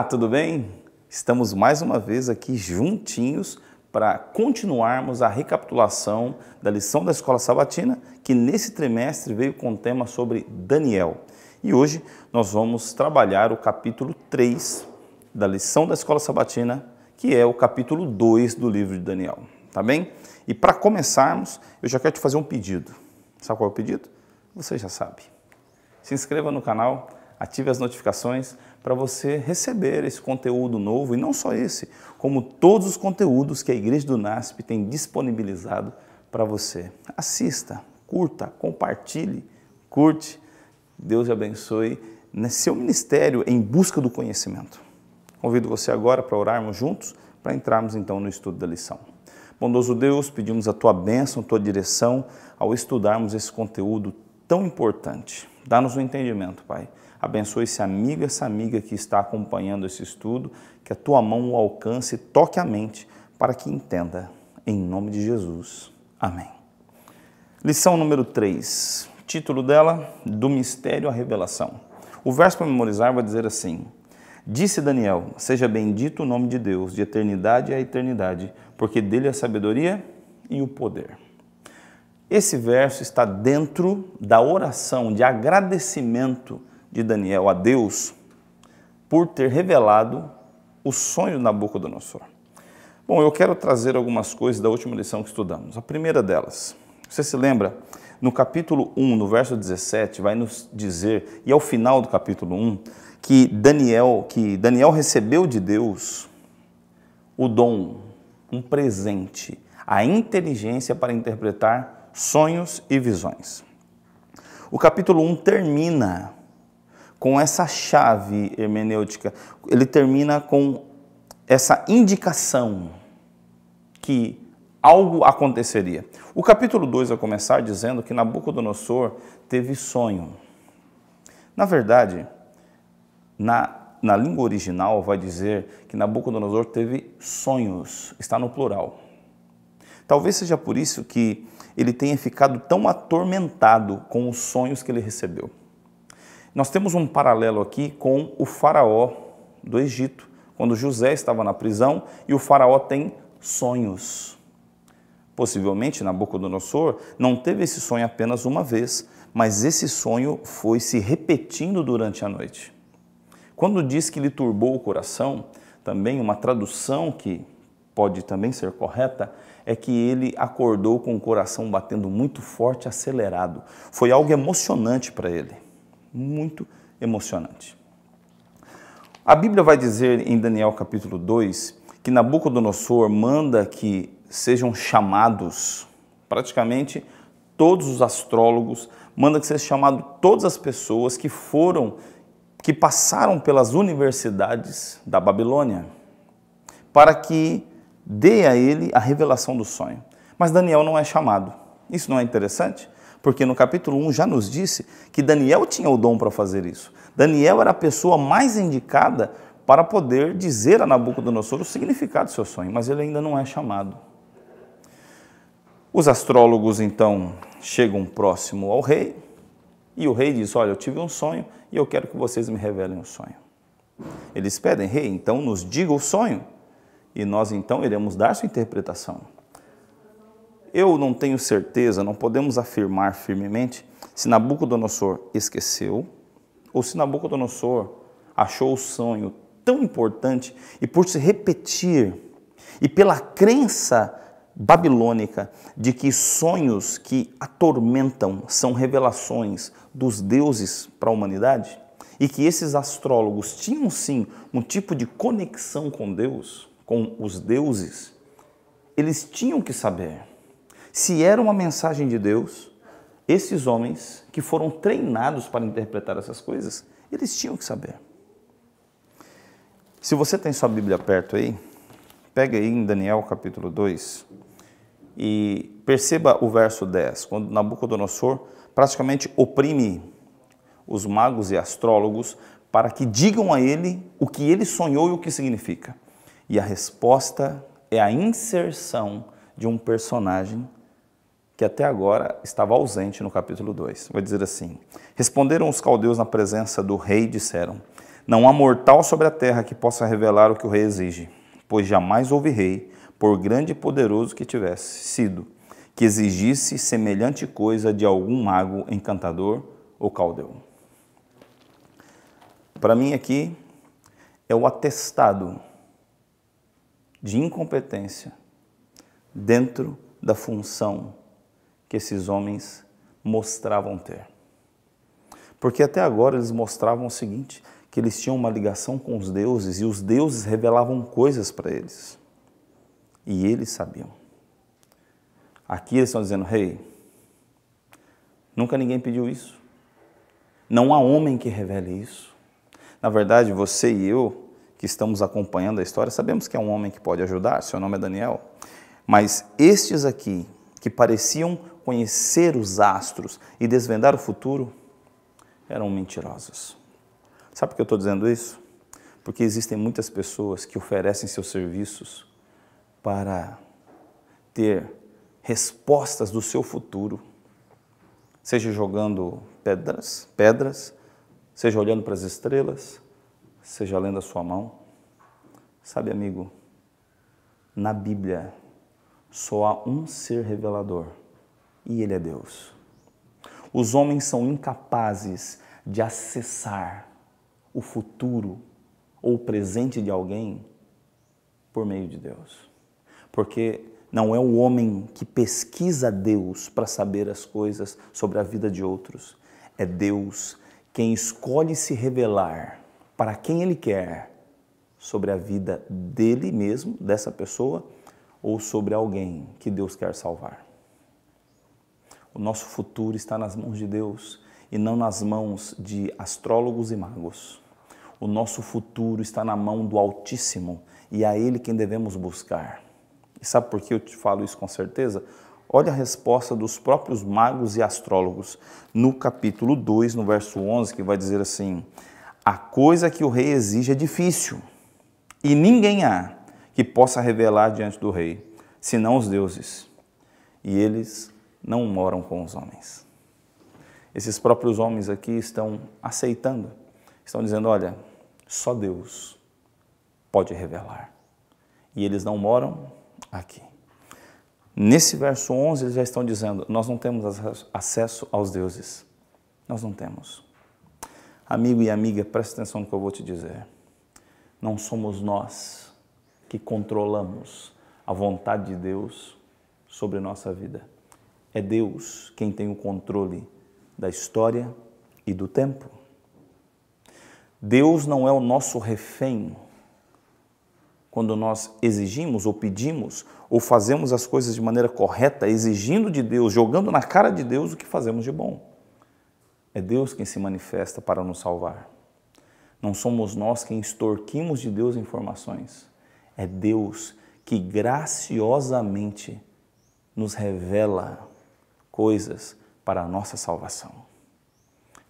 Olá, tudo bem? Estamos mais uma vez aqui juntinhos para continuarmos a recapitulação da lição da Escola Sabatina, que nesse trimestre veio com o tema sobre Daniel. E hoje nós vamos trabalhar o capítulo 3 da lição da Escola Sabatina, que é o capítulo 2 do livro de Daniel, tá bem? E para começarmos, eu já quero te fazer um pedido. Sabe qual é o pedido? Você já sabe. Se inscreva no canal, ative as notificações para você receber esse conteúdo novo e não só esse, como todos os conteúdos que a Igreja do NASP tem disponibilizado para você. Assista, curta, compartilhe, curte. Deus te abençoe nesse seu ministério em busca do conhecimento. Convido você agora para orarmos juntos, para entrarmos então no estudo da lição. Bondoso Deus, pedimos a tua bênção, a tua direção ao estudarmos esse conteúdo tão importante. Dá-nos o um entendimento, Pai Abençoe esse amigo, essa amiga que está acompanhando esse estudo, que a tua mão o alcance, toque a mente para que entenda. Em nome de Jesus. Amém. Lição número 3. Título dela: Do mistério à revelação. O verso para memorizar vai dizer assim: Disse Daniel: Seja bendito o nome de Deus, de eternidade a eternidade, porque dele é a sabedoria e o poder. Esse verso está dentro da oração de agradecimento de Daniel a Deus por ter revelado o sonho de Nabucodonosor. Bom, eu quero trazer algumas coisas da última lição que estudamos. A primeira delas, você se lembra, no capítulo 1, no verso 17, vai nos dizer, e ao final do capítulo 1, que Daniel, que Daniel recebeu de Deus o dom, um presente, a inteligência para interpretar sonhos e visões. O capítulo 1 termina com essa chave hermenêutica. Ele termina com essa indicação que algo aconteceria. O capítulo 2 vai começar dizendo que Nabucodonosor teve sonho. Na verdade, na, na língua original vai dizer que Nabucodonosor teve sonhos, está no plural. Talvez seja por isso que ele tenha ficado tão atormentado com os sonhos que ele recebeu. Nós temos um paralelo aqui com o faraó do Egito, quando José estava na prisão e o faraó tem sonhos. Possivelmente Nabucodonosor não teve esse sonho apenas uma vez, mas esse sonho foi se repetindo durante a noite. Quando diz que lhe turbou o coração, também uma tradução que pode também ser correta, é que ele acordou com o coração batendo muito forte, acelerado. Foi algo emocionante para ele muito emocionante. A Bíblia vai dizer em Daniel capítulo 2 que Nabucodonosor manda que sejam chamados, praticamente todos os astrólogos, manda que seja chamado todas as pessoas que foram, que passaram pelas universidades da Babilônia, para que dê a ele a revelação do sonho. Mas Daniel não é chamado. Isso não é interessante? Porque no capítulo 1 já nos disse que Daniel tinha o dom para fazer isso. Daniel era a pessoa mais indicada para poder dizer a Nabucodonosor o significado do seu sonho, mas ele ainda não é chamado. Os astrólogos então chegam próximo ao rei e o rei diz: Olha, eu tive um sonho e eu quero que vocês me revelem o sonho. Eles pedem, rei, então nos diga o sonho e nós então iremos dar sua interpretação. Eu não tenho certeza, não podemos afirmar firmemente se Nabucodonosor esqueceu ou se Nabucodonosor achou o sonho tão importante e por se repetir e pela crença babilônica de que sonhos que atormentam são revelações dos deuses para a humanidade e que esses astrólogos tinham sim um tipo de conexão com Deus, com os deuses, eles tinham que saber se era uma mensagem de Deus, esses homens que foram treinados para interpretar essas coisas, eles tinham que saber. Se você tem sua Bíblia perto aí, pega aí em Daniel capítulo 2 e perceba o verso 10, quando Nabucodonosor praticamente oprime os magos e astrólogos para que digam a ele o que ele sonhou e o que significa. E a resposta é a inserção de um personagem que até agora estava ausente no capítulo 2. Vai dizer assim: Responderam os caldeus na presença do rei e disseram: Não há mortal sobre a terra que possa revelar o que o rei exige, pois jamais houve rei, por grande e poderoso que tivesse sido, que exigisse semelhante coisa de algum mago encantador ou caldeu. Para mim aqui é o atestado de incompetência dentro da função que esses homens mostravam ter. Porque até agora eles mostravam o seguinte: que eles tinham uma ligação com os deuses e os deuses revelavam coisas para eles. E eles sabiam. Aqui eles estão dizendo: rei, hey, nunca ninguém pediu isso. Não há homem que revele isso. Na verdade, você e eu, que estamos acompanhando a história, sabemos que é um homem que pode ajudar, seu nome é Daniel. Mas estes aqui, que pareciam conhecer os astros e desvendar o futuro eram mentirosos. Sabe por que eu estou dizendo isso? Porque existem muitas pessoas que oferecem seus serviços para ter respostas do seu futuro, seja jogando pedras, pedras, seja olhando para as estrelas, seja lendo a sua mão. Sabe, amigo, na Bíblia só há um ser revelador e Ele é Deus. Os homens são incapazes de acessar o futuro ou o presente de alguém por meio de Deus. Porque não é o homem que pesquisa Deus para saber as coisas sobre a vida de outros. É Deus quem escolhe se revelar para quem ele quer sobre a vida dele mesmo, dessa pessoa, ou sobre alguém que Deus quer salvar. O nosso futuro está nas mãos de Deus e não nas mãos de astrólogos e magos. O nosso futuro está na mão do Altíssimo e é a Ele quem devemos buscar. E sabe por que eu te falo isso com certeza? Olha a resposta dos próprios magos e astrólogos no capítulo 2, no verso 11, que vai dizer assim: A coisa que o rei exige é difícil, e ninguém há que possa revelar diante do rei, senão os deuses. E eles não moram com os homens. Esses próprios homens aqui estão aceitando, estão dizendo: olha, só Deus pode revelar. E eles não moram aqui. Nesse verso 11, eles já estão dizendo: Nós não temos acesso aos deuses. Nós não temos. Amigo e amiga, presta atenção no que eu vou te dizer. Não somos nós que controlamos a vontade de Deus sobre nossa vida. É Deus quem tem o controle da história e do tempo. Deus não é o nosso refém quando nós exigimos ou pedimos ou fazemos as coisas de maneira correta, exigindo de Deus, jogando na cara de Deus o que fazemos de bom. É Deus quem se manifesta para nos salvar. Não somos nós quem extorquimos de Deus informações. É Deus que graciosamente nos revela coisas para a nossa salvação.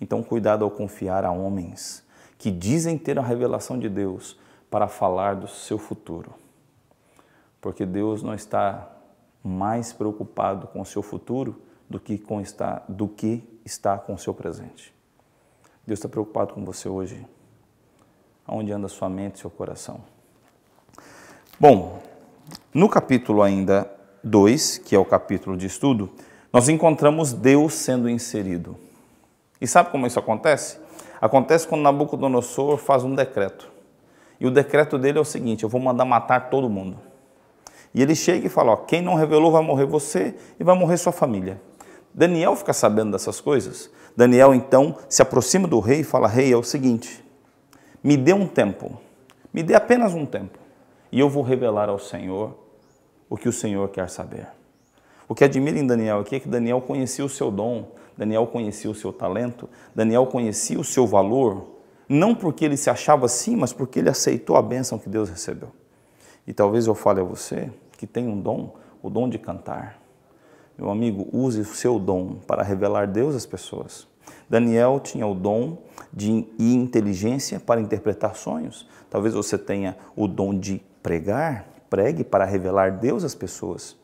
Então, cuidado ao confiar a homens que dizem ter a revelação de Deus para falar do seu futuro. Porque Deus não está mais preocupado com o seu futuro do que, com está, do que está com o seu presente. Deus está preocupado com você hoje. Onde anda sua mente, seu coração? Bom, no capítulo ainda 2, que é o capítulo de estudo, nós encontramos Deus sendo inserido. E sabe como isso acontece? Acontece quando Nabucodonosor faz um decreto. E o decreto dele é o seguinte: eu vou mandar matar todo mundo. E ele chega e fala: ó, quem não revelou vai morrer você e vai morrer sua família. Daniel fica sabendo dessas coisas. Daniel então se aproxima do rei e fala: Rei, é o seguinte, me dê um tempo, me dê apenas um tempo, e eu vou revelar ao Senhor o que o Senhor quer saber. O que admira em Daniel aqui é que Daniel conhecia o seu dom, Daniel conhecia o seu talento, Daniel conhecia o seu valor, não porque ele se achava assim, mas porque ele aceitou a bênção que Deus recebeu. E talvez eu fale a você que tem um dom, o dom de cantar. Meu amigo, use o seu dom para revelar Deus às pessoas. Daniel tinha o dom de, e inteligência para interpretar sonhos. Talvez você tenha o dom de pregar, pregue para revelar Deus às pessoas.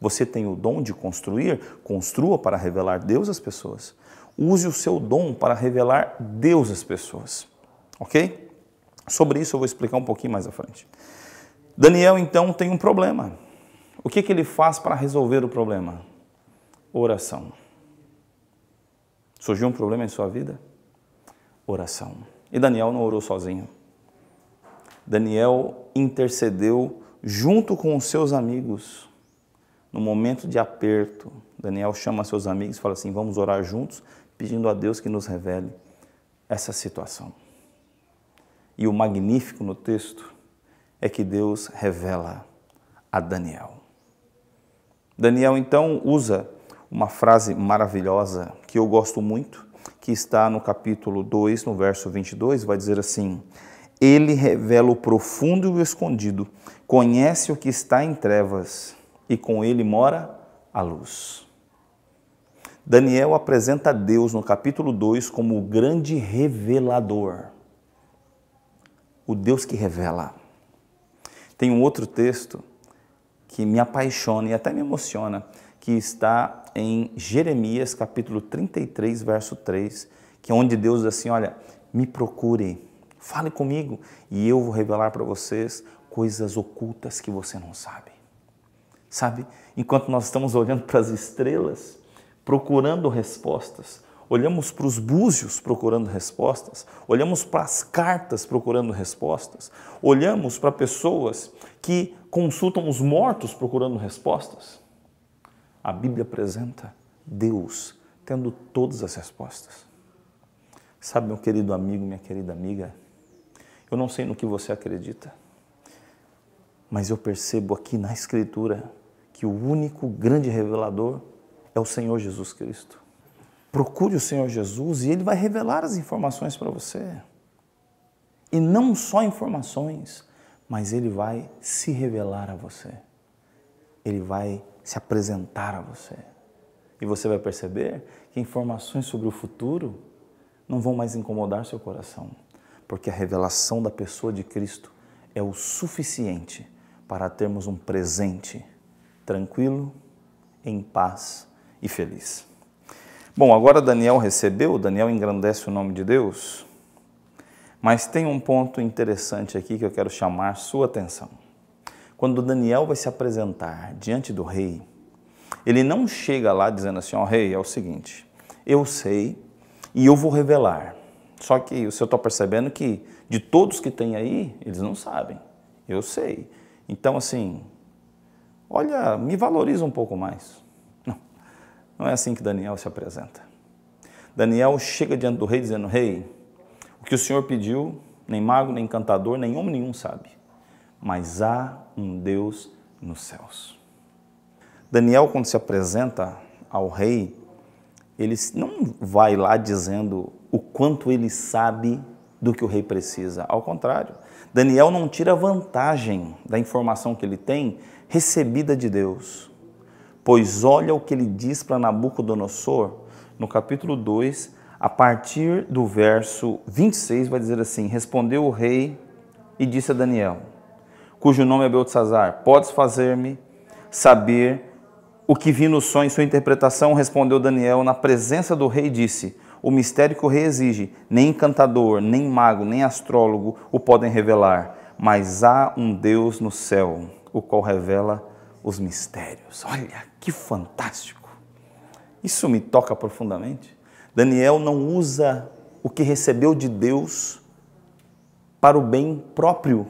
Você tem o dom de construir? Construa para revelar Deus às pessoas. Use o seu dom para revelar Deus às pessoas. Ok? Sobre isso eu vou explicar um pouquinho mais à frente. Daniel então tem um problema. O que, que ele faz para resolver o problema? Oração. Surgiu um problema em sua vida? Oração. E Daniel não orou sozinho. Daniel intercedeu junto com os seus amigos no momento de aperto, Daniel chama seus amigos e fala assim: vamos orar juntos, pedindo a Deus que nos revele essa situação. E o magnífico no texto é que Deus revela a Daniel. Daniel então usa uma frase maravilhosa que eu gosto muito, que está no capítulo 2, no verso 22, vai dizer assim: Ele revela o profundo e o escondido, conhece o que está em trevas e com ele mora a luz. Daniel apresenta Deus no capítulo 2 como o grande revelador. O Deus que revela. Tem um outro texto que me apaixona e até me emociona, que está em Jeremias capítulo 33, verso 3, que é onde Deus diz assim: Olha, me procure, fale comigo e eu vou revelar para vocês coisas ocultas que você não sabe sabe? Enquanto nós estamos olhando para as estrelas, procurando respostas, olhamos para os búzios procurando respostas, olhamos para as cartas procurando respostas, olhamos para pessoas que consultam os mortos procurando respostas. A Bíblia apresenta Deus tendo todas as respostas. Sabe, meu querido amigo, minha querida amiga, eu não sei no que você acredita, mas eu percebo aqui na Escritura que o único grande revelador é o Senhor Jesus Cristo. Procure o Senhor Jesus e ele vai revelar as informações para você. E não só informações, mas ele vai se revelar a você. Ele vai se apresentar a você. E você vai perceber que informações sobre o futuro não vão mais incomodar seu coração, porque a revelação da pessoa de Cristo é o suficiente para termos um presente tranquilo, em paz e feliz. Bom, agora Daniel recebeu, Daniel engrandece o nome de Deus, mas tem um ponto interessante aqui que eu quero chamar sua atenção. Quando Daniel vai se apresentar diante do rei, ele não chega lá dizendo assim: Ó oh, rei, é o seguinte, eu sei e eu vou revelar. Só que o senhor está percebendo que de todos que tem aí, eles não sabem. Eu sei. Então, assim, olha, me valoriza um pouco mais. Não, não é assim que Daniel se apresenta. Daniel chega diante do rei dizendo: Rei, o que o senhor pediu, nem mago, nem encantador, nem homem nenhum sabe, mas há um Deus nos céus. Daniel, quando se apresenta ao rei, ele não vai lá dizendo o quanto ele sabe do que o rei precisa. Ao contrário, Daniel não tira vantagem da informação que ele tem recebida de Deus. Pois olha o que ele diz para Nabucodonosor no capítulo 2, a partir do verso 26, vai dizer assim: Respondeu o rei e disse a Daniel, cujo nome é Beltzazar: Podes fazer-me saber o que vi no sonho, sua interpretação, respondeu Daniel na presença do rei, disse: O mistério que o rei exige, nem encantador, nem mago, nem astrólogo o podem revelar, mas há um Deus no céu o qual revela os mistérios. Olha que fantástico! Isso me toca profundamente. Daniel não usa o que recebeu de Deus para o bem próprio.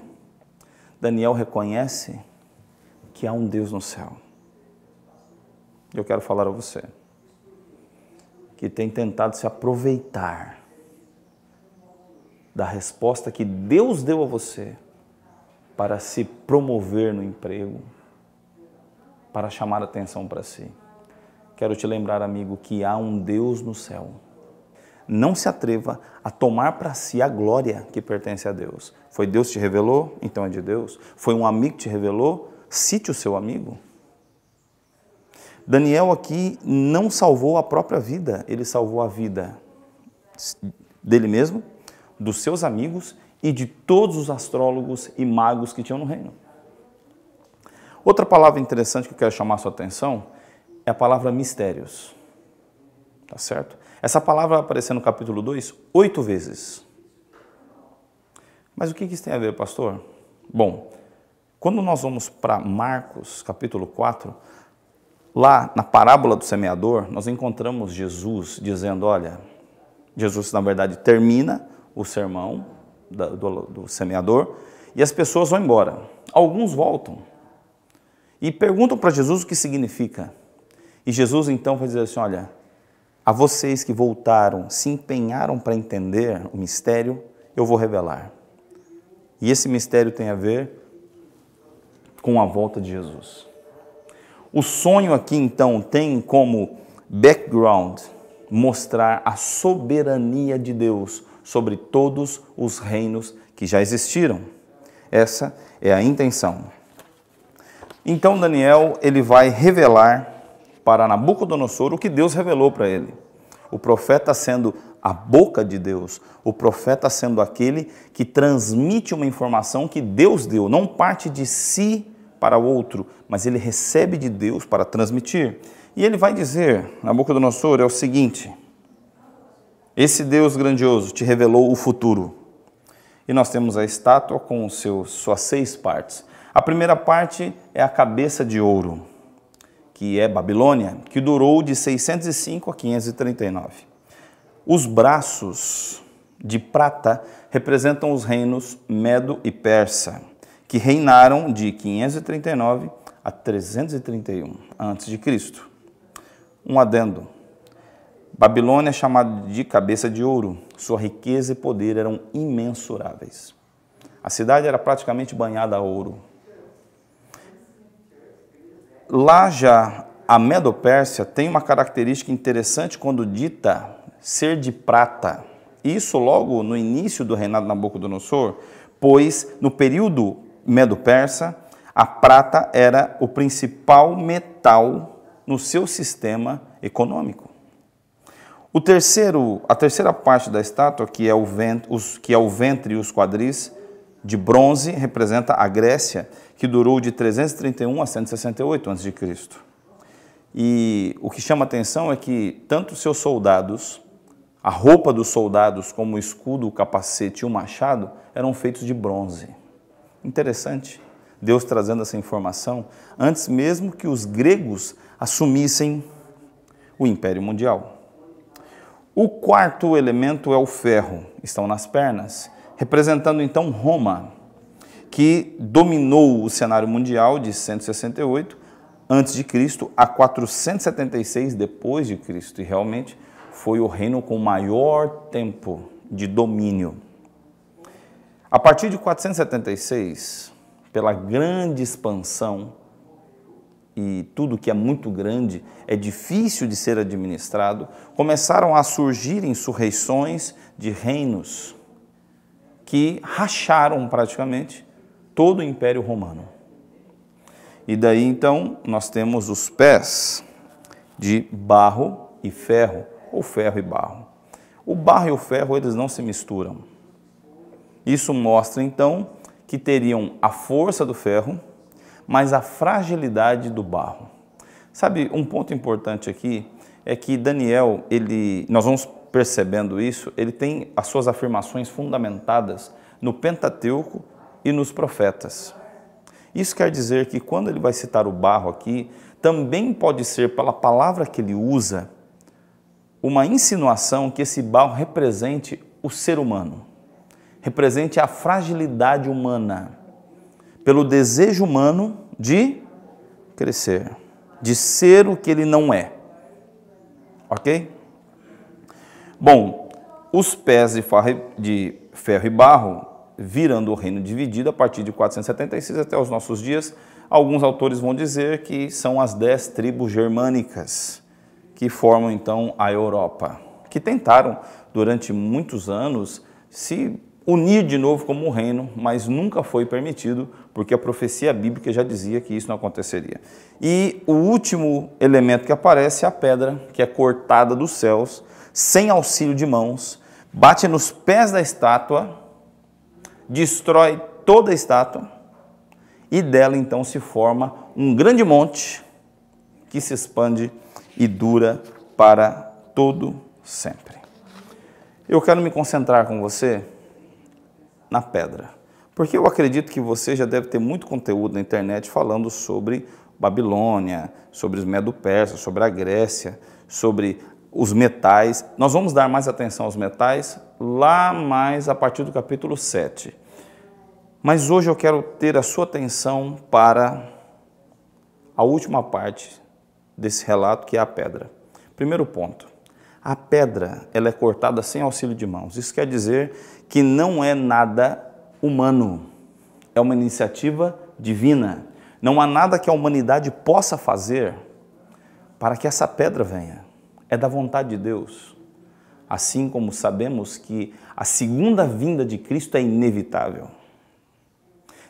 Daniel reconhece que há um Deus no céu. Eu quero falar a você que tem tentado se aproveitar da resposta que Deus deu a você para se promover no emprego, para chamar atenção para si. Quero te lembrar, amigo, que há um Deus no céu. Não se atreva a tomar para si a glória que pertence a Deus. Foi Deus que te revelou? Então é de Deus. Foi um amigo que te revelou? Cite o seu amigo. Daniel aqui não salvou a própria vida, ele salvou a vida dele mesmo, dos seus amigos e de todos os astrólogos e magos que tinham no reino. Outra palavra interessante que eu quero chamar a sua atenção é a palavra mistérios. Tá certo? Essa palavra vai aparecer no capítulo 2 oito vezes. Mas o que isso tem a ver, pastor? Bom, quando nós vamos para Marcos, capítulo 4, lá na parábola do semeador, nós encontramos Jesus dizendo: Olha, Jesus, na verdade, termina o sermão do, do semeador e as pessoas vão embora. Alguns voltam e perguntam para Jesus o que significa. E Jesus então vai dizer assim: Olha, a vocês que voltaram, se empenharam para entender o mistério, eu vou revelar. E esse mistério tem a ver com a volta de Jesus. O sonho aqui então tem como background mostrar a soberania de Deus sobre todos os reinos que já existiram. Essa é a intenção. Então Daniel ele vai revelar para Nabucodonosor o que Deus revelou para ele. O profeta sendo a boca de Deus, o profeta sendo aquele que transmite uma informação que Deus deu, não parte de si para o outro, mas ele recebe de Deus para transmitir. E ele vai dizer, Nabucodonosor, é o seguinte: esse Deus grandioso te revelou o futuro. E nós temos a estátua com seu, suas seis partes. A primeira parte é a cabeça de ouro, que é Babilônia, que durou de 605 a 539. Os braços de prata representam os reinos Medo e Persa, que reinaram de 539 a 331 a.C. Um adendo. Babilônia é chamada de cabeça de ouro. Sua riqueza e poder eram imensuráveis. A cidade era praticamente banhada a ouro. Lá já a Medopérsia tem uma característica interessante quando dita ser de prata. Isso logo no início do reinado de Nabucodonosor, pois no período Medo-Persa, a prata era o principal metal no seu sistema econômico. O terceiro, a terceira parte da estátua, que é o ventre, os, que é o ventre e os quadris de bronze, representa a Grécia, que durou de 331 a 168 a.C. E o que chama atenção é que tanto seus soldados, a roupa dos soldados, como o escudo, o capacete e o machado, eram feitos de bronze. Interessante. Deus trazendo essa informação antes mesmo que os gregos assumissem o Império Mundial. O quarto elemento é o ferro, estão nas pernas, representando então Roma, que dominou o cenário mundial de 168 antes de Cristo a 476 depois de Cristo e realmente foi o reino com maior tempo de domínio. A partir de 476, pela grande expansão e tudo que é muito grande é difícil de ser administrado, começaram a surgir insurreições de reinos que racharam praticamente todo o Império Romano. E daí então nós temos os pés de barro e ferro, ou ferro e barro. O barro e o ferro eles não se misturam. Isso mostra então que teriam a força do ferro mas a fragilidade do barro. Sabe, um ponto importante aqui é que Daniel, ele, nós vamos percebendo isso, ele tem as suas afirmações fundamentadas no Pentateuco e nos profetas. Isso quer dizer que quando ele vai citar o barro aqui, também pode ser pela palavra que ele usa uma insinuação que esse barro represente o ser humano, represente a fragilidade humana pelo desejo humano de crescer, de ser o que ele não é. Ok? Bom, os pés de, ferro e barro virando o reino dividido a partir de 476 até os nossos dias. Alguns autores vão dizer que são as dez tribos germânicas que formam então a Europa, que tentaram durante muitos anos se unir de novo como um reino, mas nunca foi permitido, porque a profecia bíblica já dizia que isso não aconteceria. E o último elemento que aparece é a pedra, que é cortada dos céus, sem auxílio de mãos, bate nos pés da estátua, destrói toda a estátua, e dela então se forma um grande monte que se expande e dura para todo sempre. Eu quero me concentrar com você na pedra. Porque eu acredito que você já deve ter muito conteúdo na internet falando sobre Babilônia, sobre os Medo-Persas, sobre a Grécia, sobre os metais. Nós vamos dar mais atenção aos metais lá mais a partir do capítulo 7. Mas hoje eu quero ter a sua atenção para a última parte desse relato, que é a pedra. Primeiro ponto. A pedra, ela é cortada sem auxílio de mãos. Isso quer dizer que não é nada humano. É uma iniciativa divina. Não há nada que a humanidade possa fazer para que essa pedra venha. É da vontade de Deus. Assim como sabemos que a segunda vinda de Cristo é inevitável.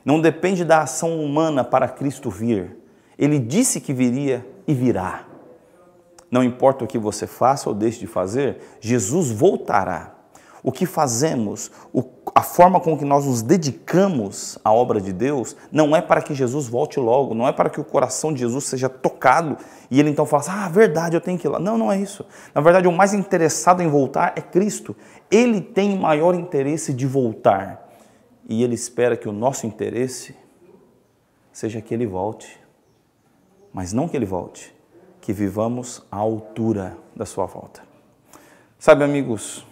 Não depende da ação humana para Cristo vir. Ele disse que viria e virá. Não importa o que você faça ou deixe de fazer, Jesus voltará. O que fazemos, a forma com que nós nos dedicamos à obra de Deus, não é para que Jesus volte logo, não é para que o coração de Jesus seja tocado e ele então fala assim, ah, verdade, eu tenho que ir lá. Não, não é isso. Na verdade, o mais interessado em voltar é Cristo. Ele tem maior interesse de voltar e ele espera que o nosso interesse seja que ele volte, mas não que ele volte que vivamos à altura da sua volta. Sabe, amigos,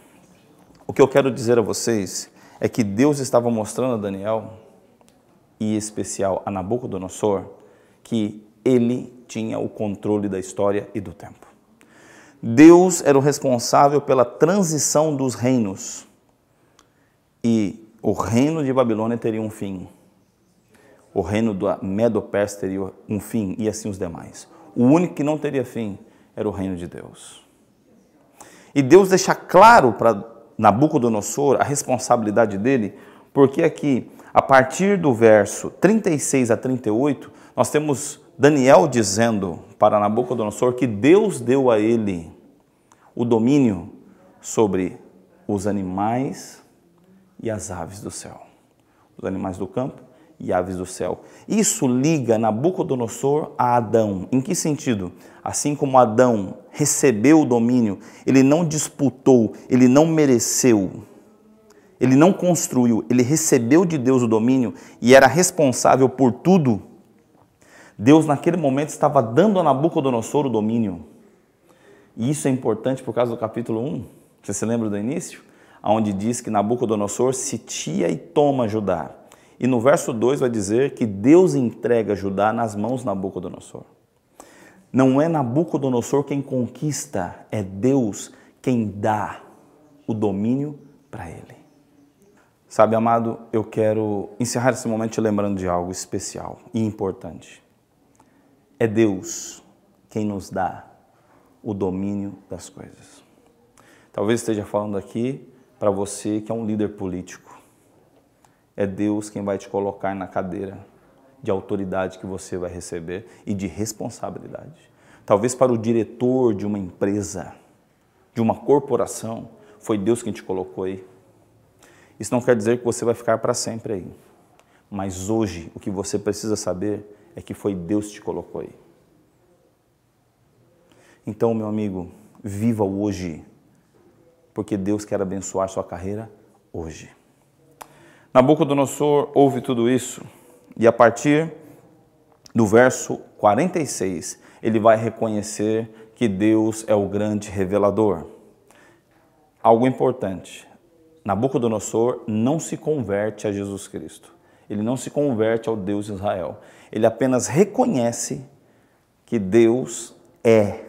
o que eu quero dizer a vocês é que Deus estava mostrando a Daniel, e em especial a Nabucodonosor, que ele tinha o controle da história e do tempo. Deus era o responsável pela transição dos reinos. E o reino de Babilônia teria um fim. O reino da Medo-Pérsia teria um fim, e assim os demais o único que não teria fim era o reino de Deus. E Deus deixa claro para Nabucodonosor a responsabilidade dele, porque aqui, a partir do verso 36 a 38, nós temos Daniel dizendo para Nabucodonosor que Deus deu a ele o domínio sobre os animais e as aves do céu, os animais do campo e aves do céu. Isso liga Nabucodonosor a Adão. Em que sentido? Assim como Adão recebeu o domínio, ele não disputou, ele não mereceu, ele não construiu, ele recebeu de Deus o domínio e era responsável por tudo. Deus, naquele momento, estava dando a Nabucodonosor o domínio. E isso é importante por causa do capítulo 1. Você se lembra do início? Onde diz que Nabucodonosor sitia e toma Judá e no verso 2 vai dizer que Deus entrega Judá nas mãos de Nabucodonosor. Não é Nabucodonosor quem conquista, é Deus quem dá o domínio para ele. Sabe, amado, eu quero encerrar esse momento te lembrando de algo especial e importante. É Deus quem nos dá o domínio das coisas. Talvez esteja falando aqui para você que é um líder político é Deus quem vai te colocar na cadeira de autoridade que você vai receber e de responsabilidade. Talvez para o diretor de uma empresa, de uma corporação, foi Deus quem te colocou aí. Isso não quer dizer que você vai ficar para sempre aí. Mas hoje o que você precisa saber é que foi Deus que te colocou aí. Então, meu amigo, viva hoje, porque Deus quer abençoar sua carreira hoje. Nabucodonosor ouve tudo isso e a partir do verso 46, ele vai reconhecer que Deus é o grande revelador. Algo importante: Nabucodonosor não se converte a Jesus Cristo. Ele não se converte ao Deus de Israel. Ele apenas reconhece que Deus é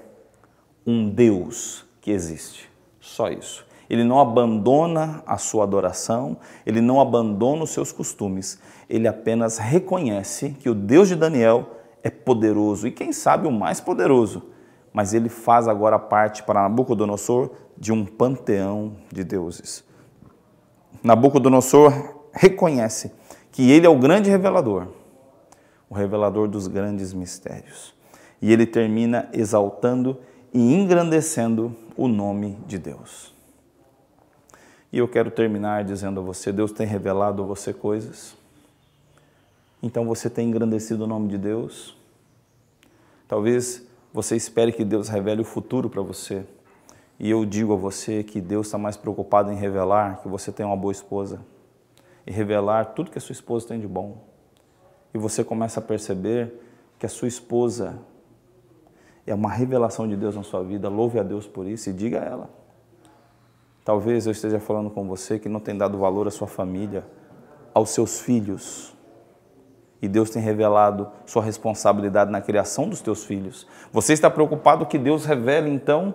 um Deus que existe. Só isso ele não abandona a sua adoração, ele não abandona os seus costumes, ele apenas reconhece que o Deus de Daniel é poderoso e, quem sabe, o mais poderoso. Mas ele faz agora parte para Nabucodonosor de um panteão de deuses. Nabucodonosor reconhece que ele é o grande revelador, o revelador dos grandes mistérios. E ele termina exaltando e engrandecendo o nome de Deus. E eu quero terminar dizendo a você: Deus tem revelado a você coisas. Então você tem engrandecido o nome de Deus. Talvez você espere que Deus revele o futuro para você. E eu digo a você que Deus está mais preocupado em revelar que você tem uma boa esposa e revelar tudo que a sua esposa tem de bom. E você começa a perceber que a sua esposa é uma revelação de Deus na sua vida. Louve a Deus por isso e diga a ela. Talvez eu esteja falando com você que não tem dado valor à sua família, aos seus filhos. E Deus tem revelado sua responsabilidade na criação dos teus filhos. Você está preocupado que Deus revele, então,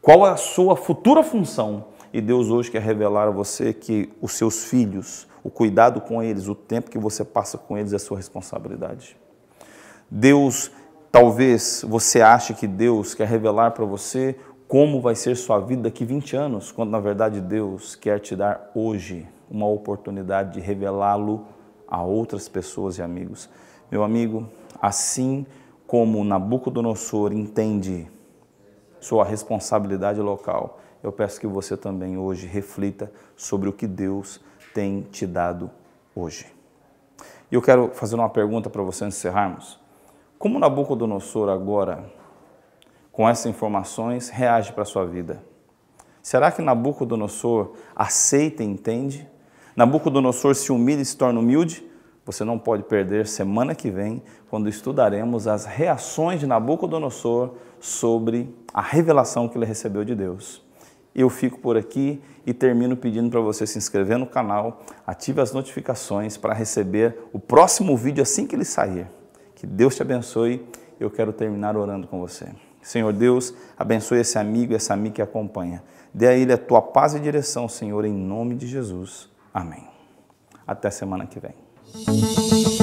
qual é a sua futura função. E Deus hoje quer revelar a você que os seus filhos, o cuidado com eles, o tempo que você passa com eles é sua responsabilidade. Deus, talvez você ache que Deus quer revelar para você como vai ser sua vida daqui 20 anos, quando na verdade Deus quer te dar hoje uma oportunidade de revelá-lo a outras pessoas e amigos. Meu amigo, assim como Nabucodonosor entende sua responsabilidade local, eu peço que você também hoje reflita sobre o que Deus tem te dado hoje. E eu quero fazer uma pergunta para você encerrarmos. Como Nabucodonosor agora com essas informações reage para a sua vida? Será que Nabucodonosor aceita e entende? Nabucodonosor se humilha e se torna humilde? Você não pode perder semana que vem, quando estudaremos as reações de Nabucodonosor sobre a revelação que ele recebeu de Deus. Eu fico por aqui e termino pedindo para você se inscrever no canal, ative as notificações para receber o próximo vídeo assim que ele sair. Que Deus te abençoe. Eu quero terminar orando com você. Senhor Deus, abençoe esse amigo e essa amiga que acompanha. Dê a ele a tua paz e direção, Senhor, em nome de Jesus. Amém. Até semana que vem.